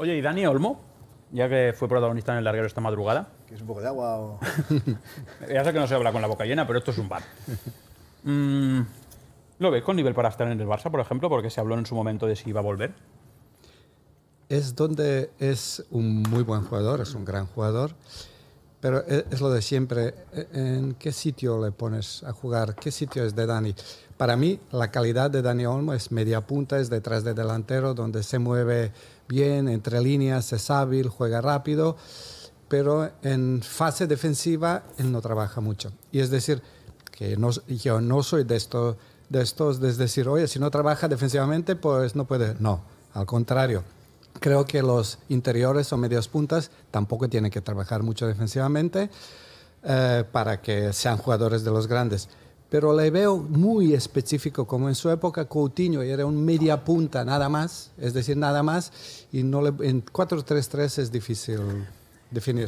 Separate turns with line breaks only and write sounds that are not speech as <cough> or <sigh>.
Oye, ¿y Dani Olmo? Ya que fue protagonista en el larguero esta madrugada.
¿Que es un poco de agua
<laughs> ya sé que no se habla con la boca llena, pero esto es un bar. Mm, ¿Lo ves con nivel para estar en el Barça, por ejemplo? Porque se habló en su momento de si iba a volver. Es
donde es un muy buen jugador, es un gran jugador. Pero e, es lo de siempre, e, ¿en qué sitio le pones a jugar? ¿Qué sitio es de Dani? Para mí, la calidad de Dani Olmo es media punta, es detrás de delantero, donde se mueve bien, entre líneas, es hábil, juega rápido, pero en fase defensiva él no trabaja mucho. Y es decir, que yo no soy de, esto, de estos, es decir, oye, si no trabaja defensivamente, pues no puede. No, al contrario Creo que los interiores o medias puntas tampoco tienen que trabajar mucho defensivamente eh, para que sean jugadores de los grandes. Pero le veo muy específico, como en su época Coutinho era un media punta nada más, es decir, nada más, y no le, en 4-3-3 es difícil definir.